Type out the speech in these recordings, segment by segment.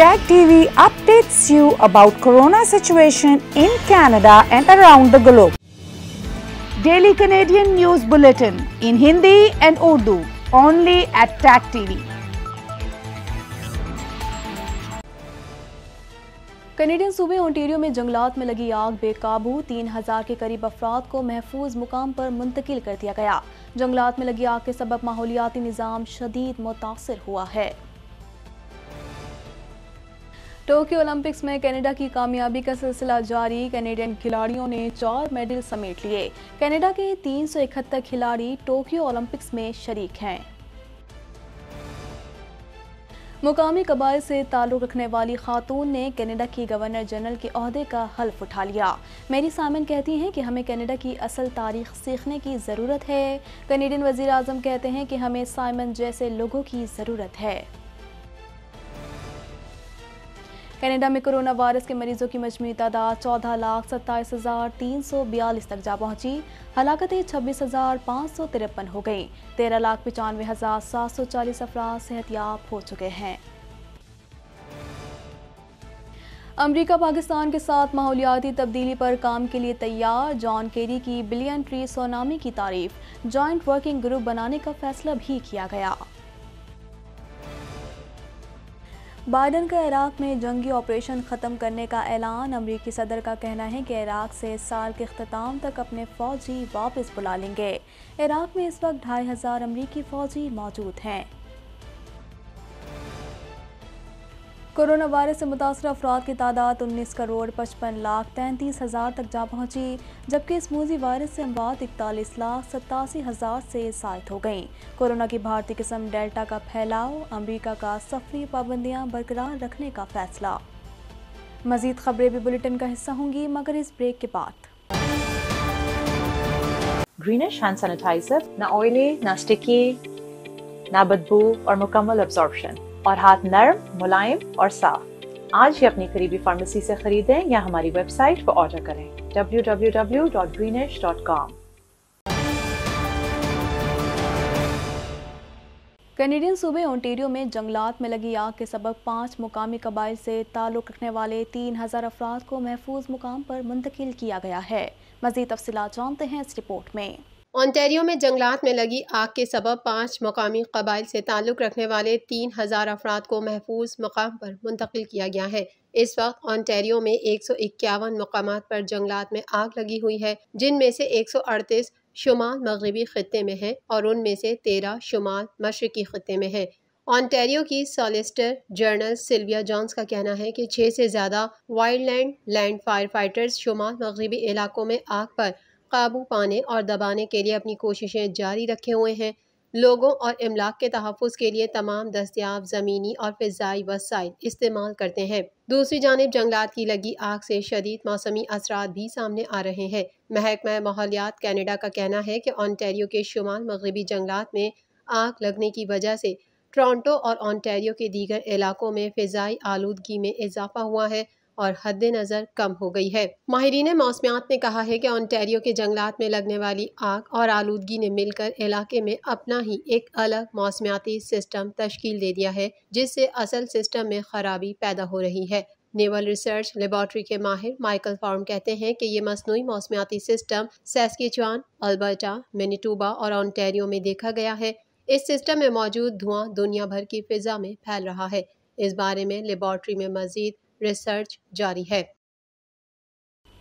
Tag TV updates you about corona situation in Canada and around the globe. Daily Canadian News Bulletin in Hindi and Urdu only at Tag TV. Canadian सूबे Ontario में जंगलात में लगी आग बेकाबू तीन हजार के करीब अफराद को महफूज मुकाम पर मुंतकिल कर दिया गया जंगलात में लगी आग के सबब माहौलियाती निज़ाम शदीद मुतासर हुआ है टोक्यो ओलंपिक्स में कनाडा की कामयाबी का सिलसिला जारी कनेडियन खिलाड़ियों ने चार मेडल समेट लिए कनाडा के तीन खिलाड़ी टोक्यो ओलंपिक्स में शरीक हैं मुकामी कबाइल से ताल्लुक़ रखने वाली खातून ने कनाडा की गवर्नर जनरल के अहदे का हल्फ उठा लिया मेरी सामन कहती हैं कि हमें कनाडा की असल तारीख सीखने की ज़रूरत है कनेडियन वजीर अजम कहते हैं कि हमें साइमन जैसे लोगों की ज़रूरत है कनाडा में कोरोना वायरस के मरीजों की मजमू तादाद चौदह लाख सत्ताईस हज़ार तीन सौ बयालीस तक जा पहुंची हलाकतें छब्बीस हज़ार पाँच सौ तिरपन हो गई तेरह लाख पचानवे हज़ार सात सौ चालीस अफराज सेहतियाब हो चुके हैं अमेरिका पाकिस्तान के साथ माहौलियाती तब्दीली पर काम के लिए तैयार जॉन केरी की बिलियन ट्री सोनामी की तारीफ जॉइंट वर्किंग ग्रुप बनाने का फैसला भी किया गया बाइडन का इराक में जंगी ऑपरेशन ख़त्म करने का ऐलान अमरीकी सदर का कहना है कि इराक से इस साल के अख्ताम तक अपने फ़ौजी वापस बुला लेंगे इराक में इस वक्त ढाई हज़ार अमरीकी फ़ौजी मौजूद हैं कोरोना वायरस से मुतासर अफराद की तादाद उन्नीस करोड़ पचपन लाख तैंतीस हज़ार तक जा पहुंची जबकि इस मूजी वायरस से अमवात इकतालीस लाख सतासी हज़ार से साइत हो गई कोरोना की भारतीय किस्म डेल्टा का फैलाव अमरीका का सफरी पाबंदियां बरकरार रखने का फैसला मजीद खबरें भी बुलेटिन का हिस्सा होंगी मगर इस ब्रेक के बाद ग्रीनिश हैंड सैनिटाइजर ना ऑयली ना स्टिकी ना बदबू और मुकम्मल अब्जॉर्बशन और हाथ नरम मुलायम और साफ आज ही अपनी करीबी फार्मेसी से खरीदें या हमारी वेबसाइट पर ऑर्डर करें www.greenish.com कैनेडियन सूबे ओंटेरियो में जंगलात में लगी आग के सबक पाँच मुकामी कबाइल से ताल्लुक़ रखने वाले तीन हज़ार अफराद को महफूज मुकाम पर मुंतकिल किया गया है मजीद तफसी जानते हैं इस रिपोर्ट में ओंटेरियो में जंगलात में लगी आग के सबब पाँच मकामी कबाइल से ताल्लुक़ रखने वाले तीन हज़ार अफराद को महफूज मकाम पर मुंतकिल किया गया है इस वक्त ओंटेरियो में एक सौ इक्यावन मकाम पर जंगलात में आग लगी हुई है जिनमें से एक सौ अड़तीस शुमाल मगरबी ख़त्े में है और उनमें से तेरह शुमाल मशरकी ख़त्े में है ऑनटेरियो की सॉलिस्टर जर्नल सिल्विया जॉन्स का कहना है कि छः से ज़्यादा wild land land fire fighters शुमाल मगरबी इलाकों में आग पर काबू पाने और दबाने के लिए अपनी कोशिशें जारी रखे हुए हैं लोगों और इमलाक के तहफ़ के लिए तमाम दस्तियाब ज़मीनी और फ़ाई वसाइल इस्तेमाल करते हैं दूसरी जानब जंगलात की लगी आग से शदीद मौसमी असरा भी सामने आ रहे हैं महकमा माहौलियात कैनेडा का कहना है कि ऑनटेरियो के शुमाल मगरबी जंगलात में आग लगने की वजह से टोरंटो और ऑनटेरियो के दीगर इलाकों में फ़ाई आलूदगी में इजाफा हुआ है और हद नज़र कम हो गई है माहरीन मौसमियात ने कहा है कि ऑनटेरियो के जंगलात में लगने वाली आग और आलूदगी ने मिलकर इलाके में अपना ही एक अलग मौसमियाती सिस्टम तश्कील दे दिया है जिससे असल सिस्टम में खराबी पैदा हो रही है नेवल रिसर्च लेबॉर्ट्री के माहिर माइकल फार्म कहते हैं कि ये मसनू मौसमियाती सिस्टम सेस्किचुआन अल्बर्टा मिनीटूबा और ऑनटेरियो में देखा गया है इस सिस्टम में मौजूद धुआं दुनिया भर की फिजा में फैल रहा है इस बारे में लेबॉर्ट्री में मजीद रिसर्च जारी है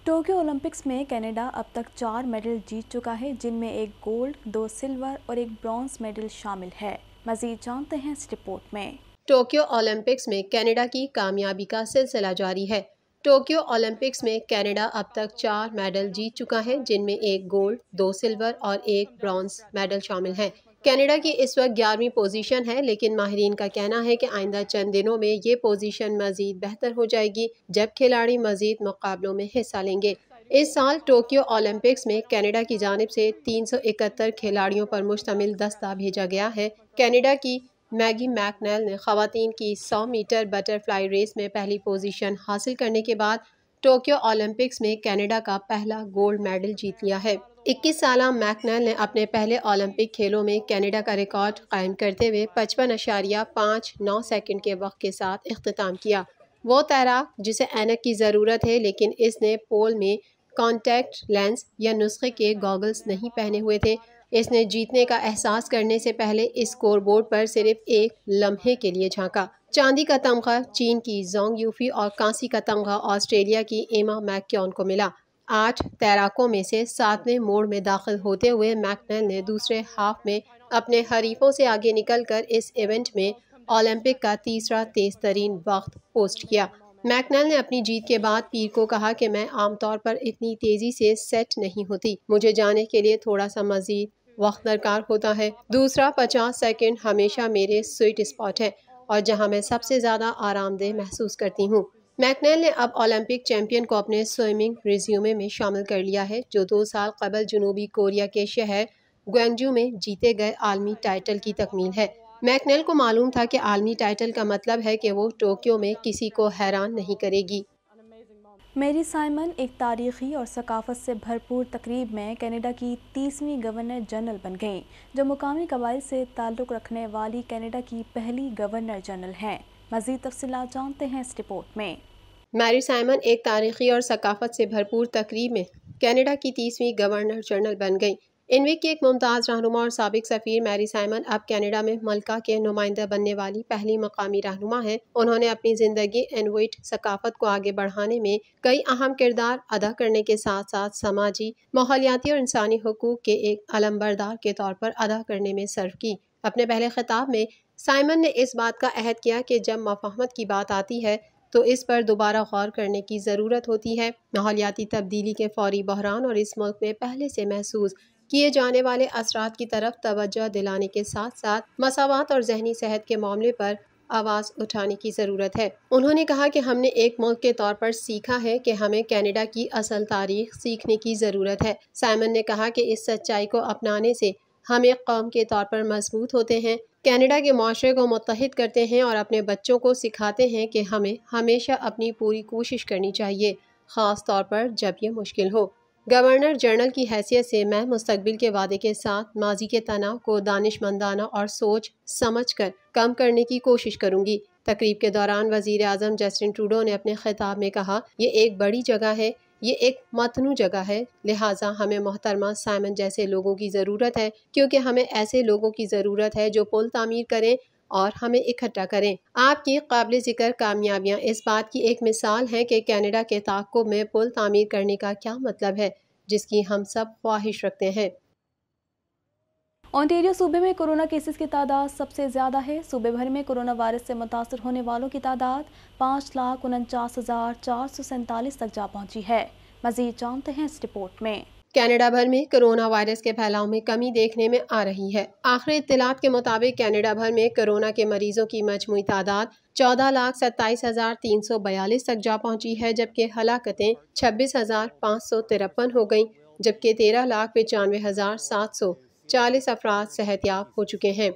टोक्यो ओलंपिक्स में कनाडा अब तक चार मेडल जीत चुका है जिनमें एक गोल्ड दो सिल्वर और एक ब्रॉन्ज मेडल शामिल है मजीद जानते हैं इस रिपोर्ट में टोक्यो ओलंपिक्स में कनाडा की कामयाबी का सिलसिला जारी है टोक्यो ओलंपिक्स में कनाडा अब तक चार मेडल जीत चुका है जिनमें एक गोल्ड दो सिल्वर और एक ब्रॉन्ज मेडल शामिल हैं कनाडा की इस वक्त ग्यारहवीं पोजीशन है लेकिन माहरीन का कहना है कि आइंदा चंद दिनों में ये पोजीशन मज़ीद बेहतर हो जाएगी जब खिलाड़ी मज़ीद मुकाबलों में हिस्सा लेंगे इस साल टोक्यो ओलंपिक्स में कनाडा की जानब से 371 खिलाड़ियों पर मुश्तमिल दस्ता भेजा गया है कनाडा की मैगी मैकनेल ने खातन की 100 मीटर बटरफ्लाई रेस में पहली पोजीशन हासिल करने के बाद टोक्यो ओलंपिक्स में कनाडा का पहला गोल्ड मेडल जीत लिया है इक्कीस साल मैकनल ने अपने पहले ओलंपिक खेलों में कनाडा का रिकॉर्ड कायम करते हुए पचपन अशारिया पाँच नौ सेकेंड के वक्त के साथ अख्ताम किया वो तैराक जिसे एनक की ज़रूरत है लेकिन इसने पोल में कॉन्टैक्ट लेंस या नुस्खे के गॉगल्स नहीं पहने हुए थे इसने जीतने का एहसास करने से पहले इस स्कोर बोर्ड पर सिर्फ एक लम्हे के लिए झांका चांदी का तमगा चीन की जोंग यूफी और कांसी का तमगा ऑस्ट्रेलिया की एमा मैक्योन को मिला आठ तैराकों में से सातवें मोड़ में दाखिल होते हुए मैकनल ने दूसरे हाफ में अपने हरीफों से आगे निकलकर इस इवेंट में ओलंपिक का तीसरा तेज तरीन वक्त पोस्ट किया मैकनल ने अपनी जीत के बाद पीर को कहा कि मैं आमतौर पर इतनी तेज़ी से सेट नहीं होती मुझे जाने के लिए थोड़ा सा मजीद वक्त दरकार होता है दूसरा पचास सेकंड हमेशा मेरे स्वीट स्पॉट है और जहां मैं सबसे ज़्यादा आरामदेह महसूस करती हूँ मैकनेल ने अब ओलंपिक चैंपियन को अपने स्विमिंग रिज्यूमे में शामिल कर लिया है जो दो साल कबल जनूबी कोरिया के शहर ग्वेंगजू में जीते गए आलमी टाइटल की तकमील है मैकनेल को मालूम था कि आलमी टाइटल का मतलब है कि वो टोक्यो में किसी को हैरान नहीं करेगी मेरी साइमन एक तारीखी और सकाफत से भरपूर तकरीब में कनाडा की तीसवीं गवर्नर जनरल बन गईं जो मुकामी कबाइल से ताल्लुक़ रखने वाली कनाडा की पहली गवर्नर जनरल हैं मज़ीद तफसी जानते हैं इस रिपोर्ट में मैरी साइमन एक तारीखी और सकाफत से भरपूर तकरीब में कैनेडा की तीसवीं गवर्नर जनरल बन गई इनविक की एक मुमताज़ रहनुमा और सबक सफ़ीर मैरी साइमन अब कनाडा में मलका के नुमाइंदा बनने वाली पहली मकामी रहनुमा हैं उन्होंने अपनी ज़िंदगी एनविट सकाफत को आगे बढ़ाने में कई अहम किरदार अदा करने के साथ साथ समाजी माहौलियाती और इंसानी हकूक़ के एक अलमबरदार के तौर पर अदा करने में सर्व की अपने पहले खिताब में साइमन ने इस बात का अहद किया कि जब मफाहमत की बात आती है तो इस पर दोबारा गौर करने की ज़रूरत होती है माहौलियाती तब्दीली के फौरी बहरान और इस मुल्क में पहले से महसूस किए जाने वाले असरात की तरफ तोज्जा दिलाने के साथ साथ मसावत और जहनी सेहत के मामले पर आवाज़ उठाने की ज़रूरत है उन्होंने कहा कि हमने एक मुल्क के तौर पर सीखा है कि हमें कनाडा की असल तारीख सीखने की ज़रूरत है साइमन ने कहा कि इस सच्चाई को अपनाने से हम एक कौम के तौर पर मजबूत होते हैं कनाडा के माशरे को मुतहद करते हैं और अपने बच्चों को सिखाते हैं कि हमें हमेशा अपनी पूरी कोशिश करनी चाहिए ख़ास तौर पर जब ये मुश्किल हो गवर्नर जनरल की हैसियत से मैं मुस्तबिल के वादे के साथ माजी के तनाव को दानिशमंदाना और सोच समझ कर कम करने की कोशिश करूँगी तकरीब के दौरान वजीर अजम जस्टिन ट्रूडो ने अपने खिताब में कहा यह एक बड़ी जगह है ये एक मतनू जगह है लिहाजा हमें मोहतरमा साइमन जैसे लोगों की ज़रूरत है क्योंकि हमें ऐसे लोगों की ज़रूरत है जो पुल तामीर करें और हमें इकट्ठा करें आपकी काबिल ज़िक्र कामयाबियाँ इस बात की एक मिसाल है कि कैनेडा के ताकुब में पुल तामीर करने का क्या मतलब है जिसकी हम सब ख्वाहिश रखते हैं ऑन्टेरियो सूबे में कोरोना केसेस की तादाद सबसे ज़्यादा है सूबे भर में कोरोना वायरस से मुतासर होने वालों की तादाद पाँच लाख उनचास हज़ार चार सौ सैंतालीस तक जा पहुंची है मजीद जानते हैं इस रिपोर्ट में कनाडा भर में कोरोना वायरस के फैलाव में कमी देखने में आ रही है आखिरी इतलात के मुताबिक कनाडा भर में कोरोना के मरीजों की मजमू तादाद चौदह लाख सत्ताईस हज़ार तीन सौ बयालीस तक जा पहुंची है जबकि हलाकतें छब्बीस हज़ार पाँच सौ तिरपन हो गईं जबकि तेरह लाख पचानवे हज़ार सात सौ चालीस अफराद सेहतियाब हो चुके हैं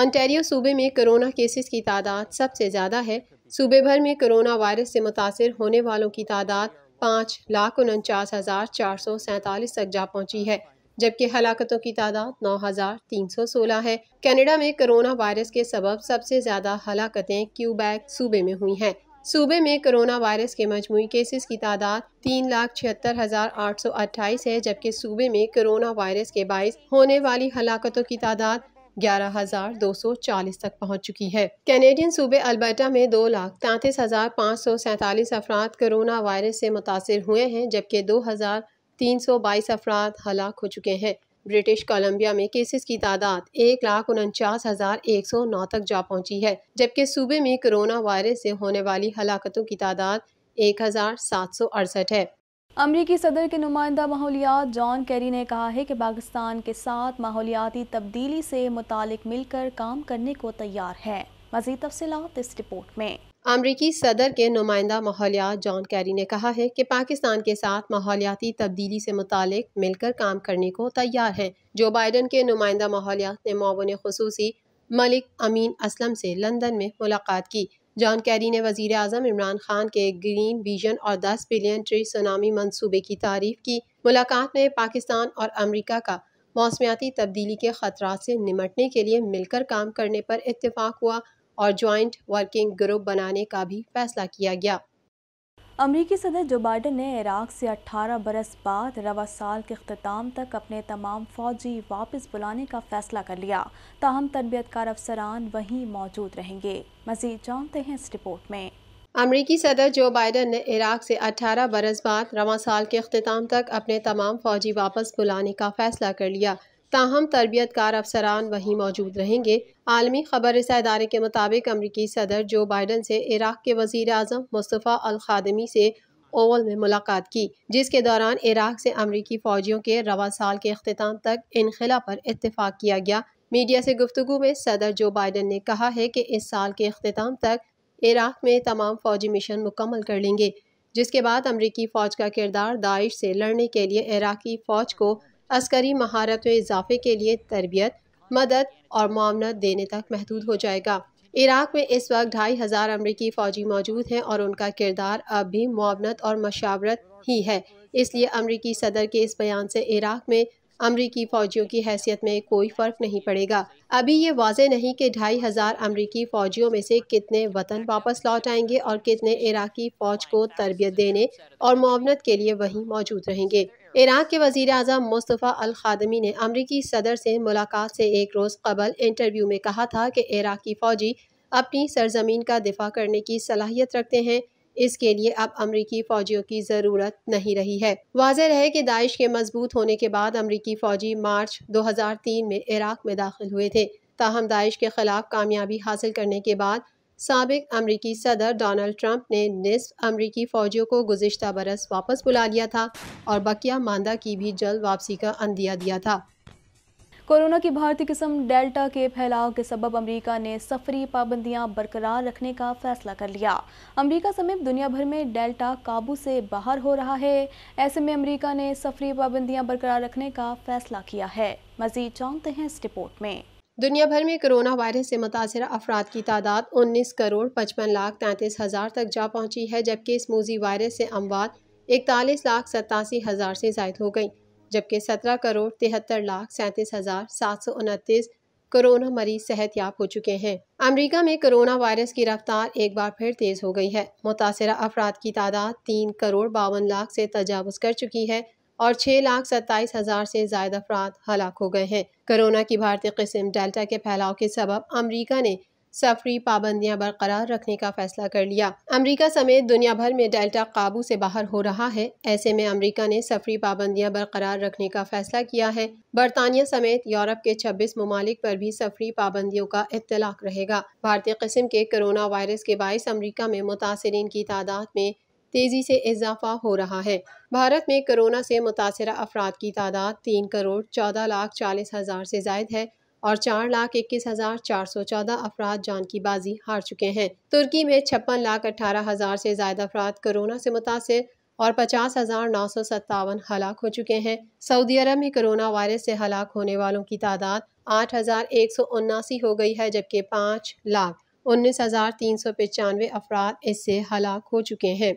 ऑनटेरियो सूबे में कोरोना केसेस की तादाद सबसे ज़्यादा है सूबे भर में कोरोना वायरस से मुतासर होने वालों की तादाद पाँच लाख उनचास हज़ार चार सौ सैंतालीस तक जा पहुँची है जबकि हलाकतों की तादाद नौ हज़ार तीन सौ सोलह है कैनेडा में कोरोना वायरस के सबब सबसे ज़्यादा हलाकतें क्यूबैक सूबे में हुई हैं सूबे में कोरोना वायरस के मजमू केसेस की तादाद तीन लाख छिहत्तर हज़ार आठ सौ अट्ठाईस है जबकि सूबे में कोरोना वायरस के बायस होने वाली हलाकतों की तादाद ग्यारह हजार दो सौ चालीस तक पहुँच चुकी है कैनेडियन सूबे अल्बर्टा में दो लाख तैतीस हजार पाँच सौ सैतालीस अफराद कोरोना वायरस से मुतासर हुए हैं जबकि दो हजार तीन सौ बाईस अफराद हलाक हो चुके हैं ब्रिटिश कोलंबिया में केसेस की तादाद एक लाख उनचास हजार एक सौ नौ तक जा पहुंची है जबकि सूबे में कोरोना वायरस से होने वाली हलाकतों की तादाद एक हजार सात सौ अड़सठ है अमरीकी सदर के नुमाइंदा माहौलियात जॉन कैरी ने कहा है कि पाकिस्तान के साथ माहौलियाती तब्दीली से मुतालिक मिलकर काम करने को तैयार है मजीद तफसलत इस रिपोर्ट में अमरीकी सदर के नुमाइंदा माहौलियात जॉन कैरी ने कहा है कि पाकिस्तान के साथ माहौलियाती तब्दीली से मुतक मिलकर काम करने को तैयार हैं जो बाइडन के नुमाइंदा माहौलियात ने मावन खसूसी मलिक अमीन असलम से लंदन में मुलाकात की जॉन कैरी ने वजीर अजम इमरान खान के ग्रीन विजन और दस बिलियन ट्री सुनामी मनसूबे की तारीफ की मुलाकात में पाकिस्तान और अमरीका का मौसमियाती तब्दीली के ख़तरा से निमटने के लिए मिलकर काम करने पर इतफाक़ हुआ और ज्वाइंट वर्किंग ग्रुप बनाने का भी फैसला किया गया अमरीकी सदर जो बाइडन ने इराक से 18 बरस बाद रवा साल के अख्ताम तक अपने तमाम फौजी वापस बुलाने का फैसला कर लिया ताहम तरबियतकार अफसरान वहीं मौजूद रहेंगे मजीद जानते हैं इस रिपोर्ट में अमरीकी सदर जो बाइडन ने इराक से 18 बरस बाद रवा साल के अख्ताम तक अपने तमाम फौजी वापस बुलाने का फैसला कर लिया ताहम तरबियत कार अफसरान वहीं मौजूद रहेंगे आलमी खबर रसा इदारे के मुताबिक अमरीकी सदर जो बाइडन से इराक़ के वजीर अजम मुस्तफ़ा अलखादमी से ओवल में मुलाकात की जिसके दौरान इराक से अमरीकी फ़ौजियों के रवा साल के अख्ताम तक खिला पर इतफाक़ किया गया मीडिया से गुफ्तु में सदर जो बाइडन ने कहा है कि इस साल के अख्ताम तक इराक में तमाम फ़ौजी मिशन मुकम्मल कर लेंगे जिसके बाद अमरीकी फ़ौज का किरदार दाइश से लड़ने के लिए इराकी फ़ौज को अस्करी महारत में इजाफे के लिए तरबियत मदद और मामला देने तक महदूद हो जाएगा इराक में इस वक्त ढाई हज़ार अमरीकी फ़ौजी मौजूद हैं और उनका किरदार अब भी मुआवनत और मशावरत ही है इसलिए अमरीकी सदर के इस बयान से इराक में अमरीकी फ़ौजियों की हैसियत में कोई फ़र्क नहीं पड़ेगा अभी ये वाज नहीं कि ढाई हज़ार अमरीकी फ़ौजियों में से कितने वतन वापस लौट आएंगे और कितने इराकी फ़ौज को तरबियत देने और मामनत के लिए वहीं मौजूद रहेंगे इराक के वजीर अजम मुस्तफ़ा अल खादमी ने अमरीकी सदर से मुलाकात से एक रोज़ कबल इंटरव्यू में कहा था कि इराकी फ़ौजी अपनी सरजमीन का दिफा करने की सलाहियत रखते हैं इसके लिए अब अमरीकी फ़ौजियों की ज़रूरत नहीं रही है वाजह है कि दाइश के मजबूत होने के बाद अमरीकी फ़ौजी मार्च 2003 में इराक में दाखिल हुए थे ताहम दाइश के ख़िलाफ़ कामयाबी हासिल करने के बाद सबक अमरीकी सदर डोनल्ड ट्रंप ने निसफ अमरीकी फ़ौजियों को गुजशत बरस वापस बुला लिया था और बकिया मांदा की भी जल्द वापसी का अंदिया दिया था कोरोना की भारतीय किस्म डेल्टा के फैलाव के सबब अमेरिका ने सफरी पाबंदियां बरकरार रखने का फैसला कर लिया अमेरिका समेत दुनिया भर में डेल्टा काबू से बाहर हो रहा है ऐसे में अमेरिका ने सफरी पाबंदियां बरकरार रखने का फैसला किया है मजीद जानते हैं इस रिपोर्ट में दुनिया भर में कोरोना वायरस से मुतासर अफराद की तादाद 19 करोड़ पचपन लाख तैंतीस हज़ार तक जा पहुंची है जबकि इस मूजी वायरस से अमवात इकतालीस लाख सतासी हज़ार से जायद हो गई जबकि 17 करोड़ तिहत्तर लाख सैंतीस हज़ार सात सौ उनतीस कोरोना मरीज सेहत याब हो चुके हैं अमरीका में कोरोना वायरस की रफ्तार एक बार फिर तेज़ हो गई है मुतासर अफराद की तादाद तीन करोड़ बावन लाख से तजावज़ कर चुकी है और छः लाख सत्ताईस हज़ार से ज्यादा अफराद हलाक हो गए हैं कोरोना की भारतीय किस्म डेल्टा के फैलाव के सबब अमरीका ने सफरी पाबंदियां बरकरार रखने का फैसला कर लिया अमेरिका समेत दुनिया भर में डेल्टा काबू से बाहर हो रहा है ऐसे में अमेरिका ने सफरी पाबंदियां बरकरार रखने का फैसला किया है बरतानिया समेत यूरोप के 26 ममालिक पर भी सफरी पाबंदियों का इतलाक रहेगा भारतीय किस्म के कोरोना वायरस के बायस अमरीका में मुतासरीन की तादाद में तेजी से इजाफा हो रहा है भारत में कोरोना से मुतासर अफराद की तादाद तीन करोड़ चौदह लाख चालीस हज़ार से जायद है और चार लाख इक्कीस हज़ार चार सौ चौदह अफराद जान की बाजी हार चुके हैं तुर्की में छप्पन लाख अठारह हज़ार से जायद अफराद कोरोना से मुतासर और पचास हज़ार नौ सौ सत्तावन हलाक हो चुके हैं सऊदी अरब में कोरोना वायरस से हलाक होने वालों की तादाद आठ हज़ार एक सौ उन्नासी हो गई है जबकि पाँच लाख उन्नीस हज़ार तीन सौ पचानवे अफराद इससे हलाक हो चुके हैं